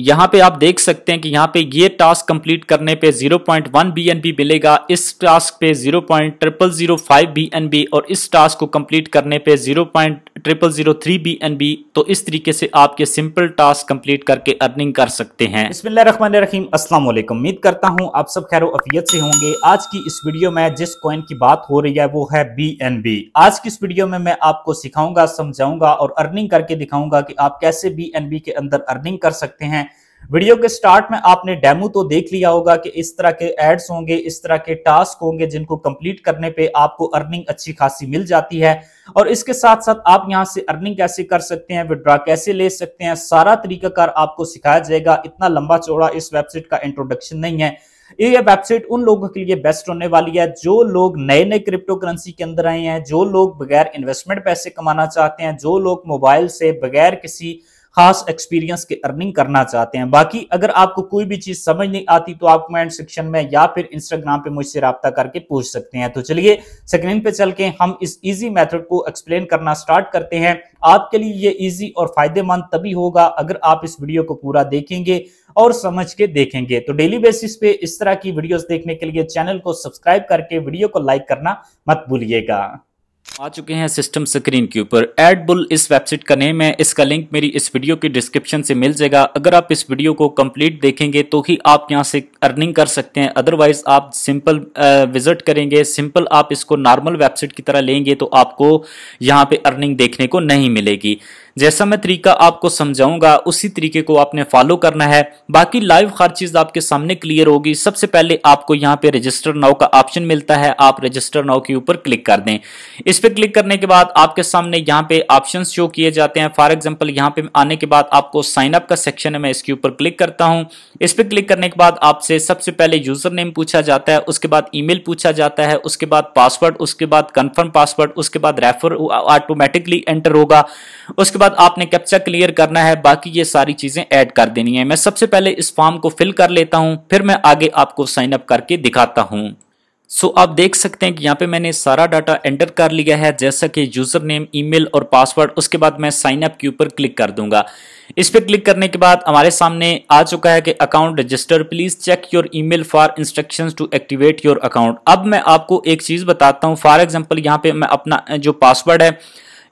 यहाँ पे आप देख सकते हैं कि यहाँ पे ये टास्क कंप्लीट करने पे 0.1 पॉइंट मिलेगा इस टास्क पे 0.0005 पॉइंट और इस टास्क को कंप्लीट करने पे 0.0003 पॉइंट तो इस तरीके से आप ये सिंपल टास्क कंप्लीट करके अर्निंग कर सकते हैं अस्सलाम वालेकुम उम्मीद करता हूँ आप सब खैर अफियत से होंगे आज की इस वीडियो में जिस कॉइन की बात हो रही है वो है बी आज की इस वीडियो में मैं आपको सिखाऊंगा समझाऊंगा और अर्निंग करके दिखाऊंगा की आप कैसे बी के अंदर अर्निंग कर सकते हैं वीडियो के स्टार्ट में आपने डेमो तो देख लिया होगा कि इस तरह के एड्स होंगे इस तरह के टास्क होंगे जिनको कंप्लीट करने पे आपको अर्निंग अच्छी खासी मिल जाती है और इसके साथ साथ आप यहां से अर्निंग कैसे कर सकते हैं विड्रॉ कैसे ले सकते हैं सारा तरीकाकार आपको सिखाया जाएगा इतना लंबा चौड़ा इस वेबसाइट का इंट्रोडक्शन नहीं है ये वेबसाइट उन लोगों के लिए बेस्ट होने वाली है जो लोग नए नए क्रिप्टो करेंसी के अंदर आए हैं जो लोग बगैर इन्वेस्टमेंट पैसे कमाना चाहते हैं जो लोग मोबाइल से बगैर किसी खास एक्सपीरियंस के अर्निंग करना चाहते हैं बाकी अगर आपको कोई भी चीज समझ नहीं आती तो आप कमेंट सेक्शन में या फिर इंस्टाग्राम पे मुझसे रब्ता करके पूछ सकते हैं तो चलिए स्क्रीन पे चल के हम इस इजी मेथड को एक्सप्लेन करना स्टार्ट करते हैं आपके लिए ये इजी और फायदेमंद तभी होगा अगर आप इस वीडियो को पूरा देखेंगे और समझ के देखेंगे तो डेली बेसिस पे इस तरह की वीडियोस देखने के लिए चैनल को सब्सक्राइब करके वीडियो को लाइक करना मत भूलिएगा आ चुके हैं सिस्टम स्क्रीन के ऊपर एड बुल इस वेबसाइट का नेम है इसका लिंक मेरी इस वीडियो के डिस्क्रिप्शन से मिल जाएगा अगर आप इस वीडियो को कंप्लीट देखेंगे तो ही आप यहां से अर्निंग कर सकते हैं अदरवाइज आप सिंपल विजिट करेंगे सिंपल आप इसको नॉर्मल वेबसाइट की तरह लेंगे तो आपको यहाँ पे अर्निंग देखने को नहीं मिलेगी जैसा मैं तरीका आपको समझाऊंगा उसी तरीके को आपने फॉलो करना है बाकी लाइव हर चीज आपके सामने क्लियर होगी सबसे पहले आपको यहाँ पे रजिस्टर नाउ का ऑप्शन मिलता है आप रजिस्टर नाउ के ऊपर क्लिक कर दें इस पर क्लिक करने के बाद आपके सामने यहाँ पे ऑप्शन शो किए जाते हैं फॉर एग्जाम्पल यहाँ पे आने के बाद आपको साइन अप का सेक्शन है मैं इसके ऊपर क्लिक करता हूँ इस पर क्लिक करने के बाद आपसे सबसे पहले यूजर नेम पूछा जाता है उसके बाद ई पूछा जाता है उसके बाद पासवर्ड उसके बाद कन्फर्म पासवर्ड उसके बाद रेफर ऑटोमेटिकली एंटर होगा उसके बाद बाद आपने कैप्चा क्लियर करना है बाकी ये सारी चीजें ऐड कर देनी है मैं सबसे पहले इस फॉर्म को फिल कर लेता हूं फिर मैं आगे आपको साइन अप करके दिखाता हूं सो आप देख सकते हैं कि यहाँ पे मैंने सारा डाटा एंटर कर लिया है जैसा कि यूज़र नेम ईमेल और पासवर्ड उसके बाद मैं साइन अप के ऊपर क्लिक कर दूंगा इस पर क्लिक करने के बाद हमारे सामने आ चुका है कि account register please check your email for instructions to activate your account अब मैं आपको एक चीज़ बताता हूँ फॉर एग्जाम्पल यहाँ पे मैं अपना जो पासवर्ड है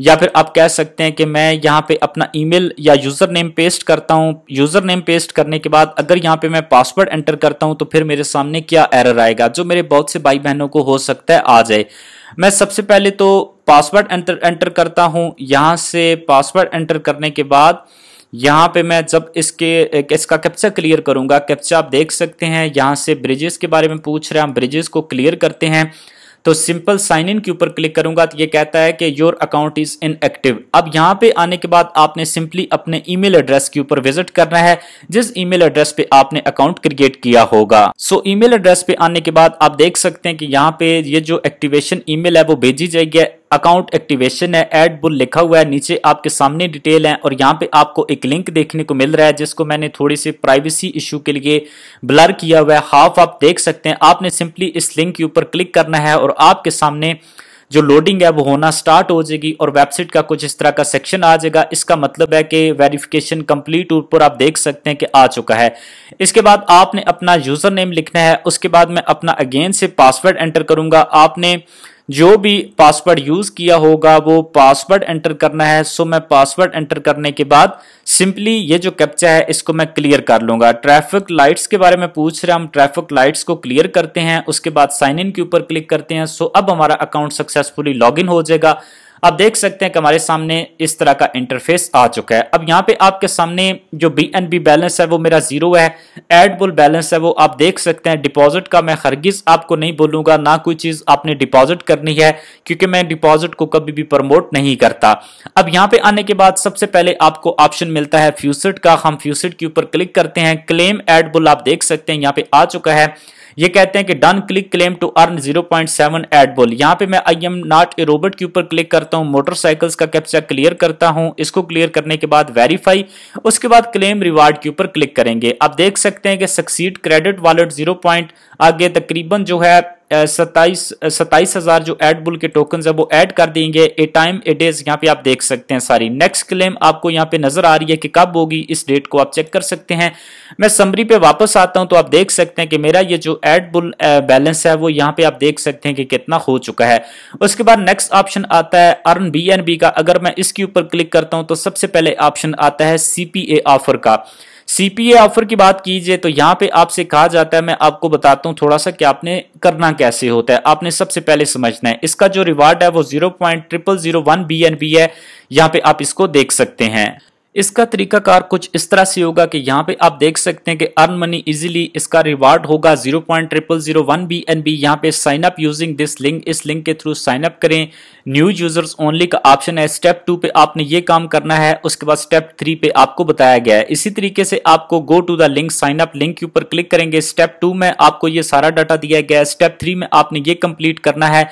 या फिर आप कह सकते हैं कि मैं यहाँ पे अपना ईमेल या यूज़र नेम पेस्ट करता हूँ यूज़र नेम पेस्ट करने के बाद अगर यहाँ पे मैं पासवर्ड एंटर करता हूँ तो फिर मेरे सामने क्या एरर आएगा जो मेरे बहुत से भाई बहनों को हो सकता है आ जाए मैं सबसे पहले तो पासवर्ड एंटर एंटर करता हूँ यहाँ से पासवर्ड एंटर करने के बाद यहाँ पे मैं जब इसके इसका कैप्चा क्लियर करूंगा कैप्चा आप देख सकते हैं यहाँ से ब्रिजेस के बारे में पूछ रहे हैं हम ब्रिजेस को क्लियर करते हैं तो सिंपल साइन इन के ऊपर क्लिक करूंगा तो ये कहता है कि your account is inactive अब यहाँ पे आने के बाद आपने सिंपली अपने ईमेल एड्रेस के ऊपर विजिट करना है जिस ईमेल एड्रेस पे आपने अकाउंट क्रिएट किया होगा सो ईमेल एड्रेस पे आने के बाद आप देख सकते हैं कि यहाँ पे ये जो एक्टिवेशन ईमेल है वो भेजी जाएगी अकाउंट एक्टिवेशन है एड बुल लिखा हुआ है नीचे आपके सामने डिटेल है और यहाँ पे आपको एक लिंक देखने को मिल रहा है जिसको मैंने थोड़ी सी प्राइवेसी इशू के लिए ब्लर किया हुआ है हाफ आप देख सकते हैं आपने सिंपली इस लिंक के ऊपर क्लिक करना है और आपके सामने जो लोडिंग है वो होना स्टार्ट हो जाएगी और वेबसाइट का कुछ इस तरह का सेक्शन आ जाएगा इसका मतलब है कि वेरिफिकेशन कंप्लीट ऊपर आप देख सकते हैं कि आ चुका है इसके बाद आपने अपना यूजर नेम लिखना है उसके बाद मैं अपना अगेन से पासवर्ड एंटर करूंगा आपने जो भी पासवर्ड यूज किया होगा वो पासवर्ड एंटर करना है सो मैं पासवर्ड एंटर करने के बाद सिंपली ये जो कैप्चा है इसको मैं क्लियर कर लूंगा ट्रैफिक लाइट्स के बारे में पूछ रहे हम ट्रैफिक लाइट्स को क्लियर करते हैं उसके बाद साइन इन के ऊपर क्लिक करते हैं सो अब हमारा अकाउंट सक्सेसफुली लॉग हो जाएगा आप देख सकते हैं कि हमारे सामने इस तरह का इंटरफेस आ चुका है अब यहाँ पे आपके सामने जो बी एन बी बैलेंस है वो मेरा जीरो है एड बुल बैलेंस है वो आप देख सकते हैं डिपॉजिट का मैं हरगिज आपको नहीं बोलूंगा ना कोई चीज आपने डिपॉजिट करनी है क्योंकि मैं डिपॉजिट को कभी भी प्रमोट नहीं करता अब यहाँ पे आने के बाद सबसे पहले आपको ऑप्शन मिलता है फ्यूसिट का हम फ्यूसिट के ऊपर क्लिक करते हैं क्लेम एड बुल आप देख सकते हैं यहाँ पे आ चुका है ये कहते हैं कि done click claim to earn 0.7 Ad Bull यहाँ पे मैं I am not a robot के ऊपर क्लिक करता हूँ मोटरसाइकिल्स का कैप्चा क्लियर करता हूँ इसको क्लियर करने के बाद वेरीफाई उसके बाद क्लेम रिवार्ड के ऊपर क्लिक करेंगे आप देख सकते हैं कि succeed credit wallet zero point आगे तकरीबन जो है सत्ताईस सत्ताईस हज़ार जो एड बुल के टोकन है वो ऐड कर देंगे ए टाइम ए डेज यहाँ पे आप देख सकते हैं सारी नेक्स्ट क्लेम आपको यहाँ पे नज़र आ रही है कि कब होगी इस डेट को आप चेक कर सकते हैं मैं समरी पे वापस आता हूं तो आप देख सकते हैं कि मेरा ये जो एड बुल बैलेंस है वो यहाँ पे आप देख सकते हैं कि कितना हो चुका है उसके बाद नेक्स्ट ऑप्शन आता है अर्न बी का अगर मैं इसके ऊपर क्लिक करता हूं तो सबसे पहले ऑप्शन आता है सीपीए ऑफर का सीपीए ऑफर की बात कीजिए तो यहाँ पे आपसे कहा जाता है मैं आपको बताता हूँ थोड़ा सा कि आपने करना कैसे होता है आपने सबसे पहले समझना है इसका जो रिवार्ड है वो zero point triple zero one B N B है यहाँ पे आप इसको देख सकते हैं इसका तरीकाकार कुछ इस तरह से होगा कि यहाँ पे आप देख सकते हैं कि अर्न मनी इजीली इसका रिवार्ड होगा zero point triple zero one B N B यहाँ पे sign up using this link इस लिंक के थ्रू साइन अप करें न्यू यूजर्स ओनली का ऑप्शन है स्टेप टू पे आपने ये काम करना है उसके बाद स्टेप थ्री पे आपको बताया गया है इसी तरीके से आपको go to the link sign up link के ऊपर क्लिक करेंगे स्टेप टू में आपको ये सारा डाटा दिया गया है स्टेप थ्री में आपने ये कंप्लीट करना है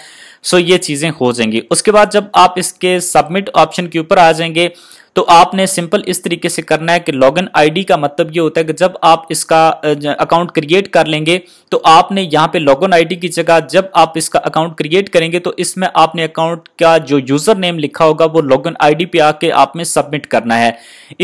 सो ये चीजें हो जाएंगी उसके बाद जब आप इसके सबमिट ऑप्शन के ऊपर आ जाएंगे तो आपने सिंपल इस तरीके से करना है कि लॉगिन आईडी का मतलब ये होता है कि जब आप इसका अकाउंट क्रिएट कर लेंगे तो आपने यहाँ पे लॉगिन आईडी की जगह जब आप इसका अकाउंट क्रिएट करेंगे तो इसमें आपने अकाउंट का जो यूजर नेम लिखा होगा वो लॉगिन आईडी पे आके आपने सबमिट करना है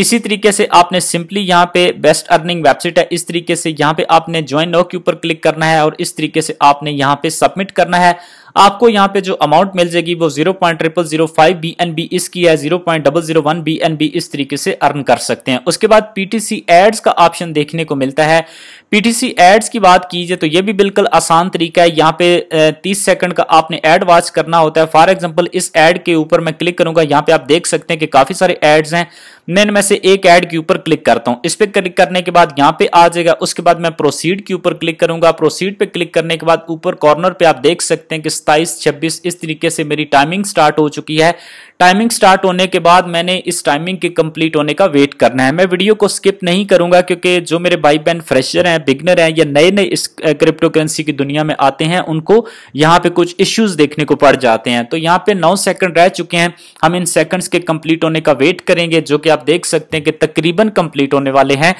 इसी तरीके से आपने सिंपली यहाँ पे बेस्ट अर्निंग वेबसाइट है इस तरीके से यहाँ पे आपने ज्वाइन नाउ के ऊपर क्लिक करना है और इस तरीके से आपने यहाँ पे सबमिट करना है आपको यहाँ पे जो अमाउंट मिल जाएगी वो zero point triple zero five B N B इसकी है zero point double zero one B N B इस तरीके से अर्न कर सकते हैं उसके बाद पीटीसी एड्स का ऑप्शन देखने को मिलता है पीटीसी एड्स की बात कीजिए तो ये भी बिल्कुल आसान तरीका है यहाँ पे तीस सेकंड का आपने एड वॉच करना होता है फॉर एग्जाम्पल इस एड के ऊपर मैं क्लिक करूंगा यहाँ पे आप देख सकते हैं कि काफी सारे एड्स हैं मैं इनमें से एक एड के ऊपर क्लिक करता हूँ इस पर क्लिक करने के बाद यहाँ पे आ जाएगा उसके बाद मैं प्रोसीड के ऊपर क्लिक करूंगा प्रोसीड पे क्लिक करने के बाद ऊपर कॉर्नर पे आप देख सकते हैं कि सताइस छब्बीस इस तरीके से मेरी टाइमिंग स्टार्ट हो चुकी है टाइमिंग स्टार्ट होने के बाद मैंने इस टाइमिंग के कंप्लीट होने का वेट करना है मैं वीडियो को स्किप नहीं करूंगा क्योंकि जो मेरे भाई बहन फ्रेशर हैं हैं बिगनर हैं या नए नए इस क्रिप्टो करेंसी की दुनिया में आते हैं उनको यहाँ पे कुछ इश्यूज देखने को पड़ जाते हैं तो यहाँ पे नौ सेकंड रह चुके हैं हम इन सेकंड्स के कंप्लीट होने का वेट करेंगे जो कि आप देख सकते हैं कि तकरीबन कंप्लीट होने वाले हैं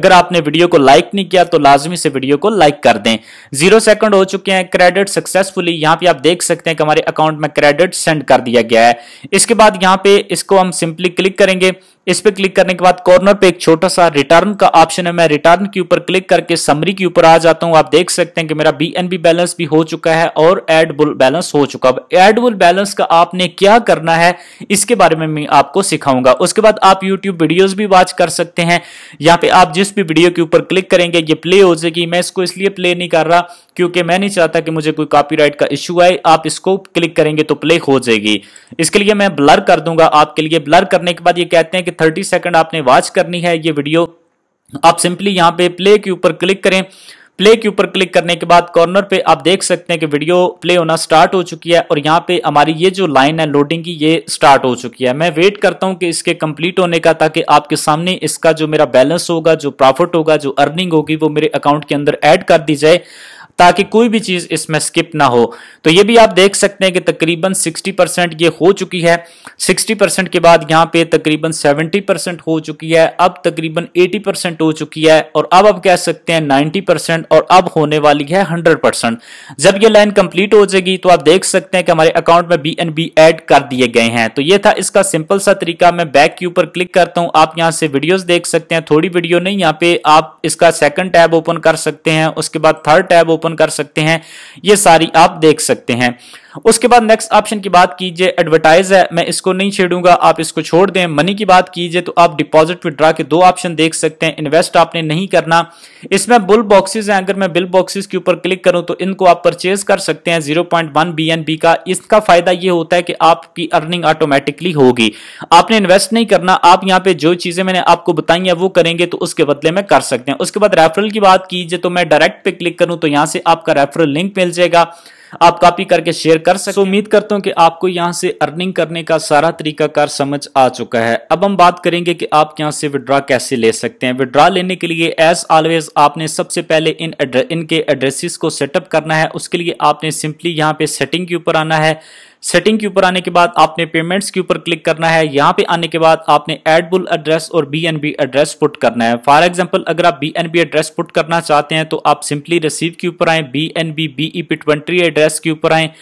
अगर आपने वीडियो को लाइक नहीं किया तो लाजमी से वीडियो को लाइक कर दें जीरो सेकंड हो चुके हैं क्रेडिट सक्सेसफुली यहाँ पे आप देख सकते हैं कि हमारे अकाउंट में क्रेडिट सेंड कर दिया गया है इसके बाद यहाँ पे इसको हम सिंपली क्लिक करेंगे इस पर क्लिक करने के बाद कॉर्नर पे एक छोटा सा रिटर्न का ऑप्शन है मैं रिटर्न के ऊपर क्लिक करके समरी के ऊपर आ जाता हूं आप देख सकते हैं कि मेरा बीएनबी बैलेंस भी हो चुका है और एडबुल बैलेंस हो चुका है एडबुल बैलेंस का आपने क्या करना है इसके बारे में मैं आपको सिखाऊंगा उसके बाद आप यूट्यूब वीडियोज भी वॉच कर सकते हैं यहाँ पे आप जिस भी वीडियो के ऊपर क्लिक करेंगे ये प्ले हो जाएगी मैं इसको इसलिए प्ले नहीं कर रहा क्योंकि मैं नहीं चाहता कि मुझे कोई कॉपीराइट का इशू आए आप इसको क्लिक करेंगे तो प्ले हो जाएगी इसके लिए मैं ब्लर कर दूंगा आपके लिए ब्लर करने के बाद ये कहते हैं कि थर्टी सेकेंड आपने वॉच करनी है ये वीडियो आप सिंपली यहाँ पे प्ले के ऊपर क्लिक करें प्ले के ऊपर क्लिक करने के बाद कॉर्नर पे आप देख सकते हैं कि वीडियो प्ले होना स्टार्ट हो चुकी है और यहाँ पे हमारी ये जो लाइन है लोडिंग की ये स्टार्ट हो चुकी है मैं वेट करता हूँ कि इसके कंप्लीट होने का ताकि आपके सामने इसका जो मेरा बैलेंस होगा जो प्रॉफिट होगा जो अर्निंग होगी वो मेरे अकाउंट के अंदर एड कर दी जाए ताकि कोई भी चीज इसमें स्किप ना हो तो ये भी आप देख सकते हैं कि तकरीबन 60 परसेंट ये हो चुकी है 60 परसेंट के बाद यहाँ पे तकरीबन 70 परसेंट हो चुकी है अब तकरीबन 80 परसेंट हो चुकी है और अब आप कह सकते हैं 90 परसेंट और अब होने वाली है 100 परसेंट जब ये लाइन कंप्लीट हो जाएगी तो आप देख सकते हैं कि हमारे अकाउंट में बी एन बी एड कर दिए गए हैं तो ये था इसका सिंपल सा तरीका मैं बैक के ऊपर क्लिक करता हूँ आप यहाँ से वीडियोज देख सकते हैं थोड़ी वीडियो नहीं यहाँ पे आप इसका सेकंड टैब ओपन कर सकते हैं उसके बाद थर्ड टैब ओपन ओपन कर सकते हैं ये सारी आप देख सकते हैं उसके बाद नेक्स्ट ऑप्शन की बात कीजिए एडवर्टाइज है मैं इसको नहीं छेड़ूंगा आप इसको छोड़ दें मनी की बात कीजिए तो आप डिपॉजिट विड्रा के दो ऑप्शन देख सकते हैं इन्वेस्ट आपने नहीं करना इसमें बुल बॉक्सेज हैं अगर मैं बिल बॉक्सेज के ऊपर क्लिक करूं तो इनको आप परचेज कर सकते हैं जीरो पॉइंट वन बी का इसका फायदा यह होता है कि आपकी अर्निंग ऑटोमेटिकली होगी आपने इन्वेस्ट नहीं करना आप यहाँ पे जो चीजें मैंने आपको बताई है वो करेंगे तो उसके बदले में कर सकते हैं उसके बाद रेफरल की बात कीजिए तो मैं डायरेक्ट पे क्लिक करूं तो यहां से आपका रेफरल लिंक मिल जाएगा आप कॉपी करके शेयर कर सकते हैं उम्मीद करता हूं कि आपको यहां से अर्निंग करने का सारा तरीका कार समझ आ चुका है अब हम बात करेंगे कि आप यहां से विड्रॉ कैसे ले सकते हैं विड्रॉ लेने के लिए एज ऑलवेज आपने सबसे पहले इन इनके एड्रेसिस को सेटअप करना है उसके लिए आपने सिंपली यहाँ पे सेटिंग के ऊपर आना है सेटिंग के ऊपर आने के बाद आपने पेमेंट्स के ऊपर क्लिक करना है यहाँ पे आने के बाद आपने एडबुल एड्रेस और बीएनबी एड्रेस पुट करना है फॉर एग्जांपल अगर आप बीएनबी एड्रेस पुट करना चाहते हैं तो आप सिंपली रिसीव के ऊपर आए B E P twenty address के ऊपर आए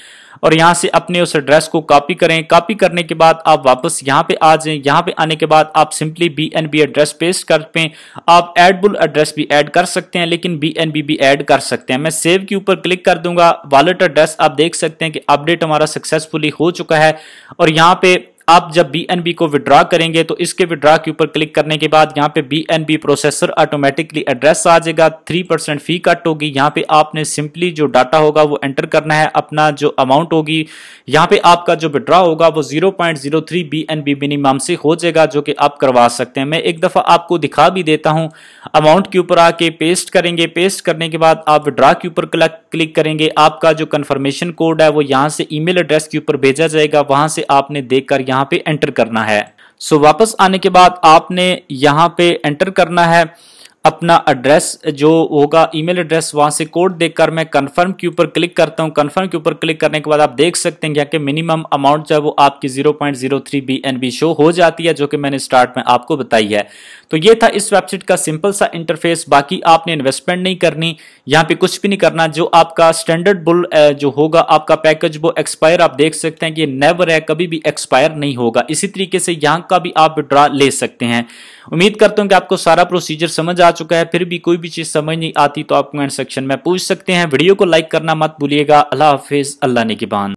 और यहाँ से अपने उस एड्रेस को कॉपी करें कॉपी करने के बाद आप वापस यहाँ पे आ जाएं यहाँ पे आने के बाद आप simply B N B address paste कर पे आप एडबुल एड्रेस भी ऐड कर सकते हैं लेकिन बी एन बी भी ऐड कर सकते हैं मैं सेव के ऊपर क्लिक कर दूंगा वॉलेट एड्रेस आप देख सकते हैं कि अपडेट हमारा सक्सेसफुली हो चुका है और यहाँ पे आप जब बी को विड्रॉ करेंगे तो इसके विड्रॉ के ऊपर क्लिक करने के बाद यहाँ पे बी प्रोसेसर ऑटोमेटिकली एड्रेस आ जाएगा थ्री परसेंट फी कट होगी यहाँ पे आपने सिंपली जो डाटा होगा वो एंटर करना है अपना जो अमाउंट होगी यहाँ पे आपका जो विड्रॉ होगा वो zero point zero three B N B minimum से हो जाएगा जो कि आप करवा सकते हैं मैं एक दफा आपको दिखा भी देता हूँ अमाउंट के ऊपर आके पेस्ट करेंगे पेस्ट करने के बाद आप विड्रॉ के ऊपर क्लिक करेंगे आपका जो कन्फर्मेशन कोड है वो यहाँ से ईमेल एड्रेस के ऊपर भेजा जाएगा वहां से आपने देखकर यहाँ यहाँ पे एंटर करना है सो so, वापस आने के बाद आपने यहाँ पे एंटर करना है अपना एड्रेस जो होगा ईमेल एड्रेस वहां से कोड देखकर मैं कंफर्म के ऊपर क्लिक करता हूं कंफर्म के ऊपर क्लिक करने के बाद आप देख सकते हैं यहाँ के मिनिमम अमाउंट जो है वो आपकी 0.03 बीएनबी शो हो जाती है जो कि मैंने स्टार्ट में आपको बताई है तो ये था इस वेबसाइट का सिंपल सा इंटरफेस बाकी आपने इन्वेस्टमेंट नहीं करनी यहाँ पे कुछ भी नहीं करना जो आपका स्टैंडर्ड बुल जो होगा आपका पैकेज वो एक्सपायर आप देख सकते हैं कि नेवर है कभी भी एक्सपायर नहीं होगा इसी तरीके से यहाँ का भी आप विड्रा ले सकते हैं उम्मीद करता हूं कि आपको सारा प्रोसीजर समझ आ चुका है फिर भी कोई भी चीज़ समझ नहीं आती तो आप कमेंट सेक्शन में पूछ सकते हैं वीडियो को लाइक करना मत भूलिएगा अल्लाह हाफिज़ अल्लाह बान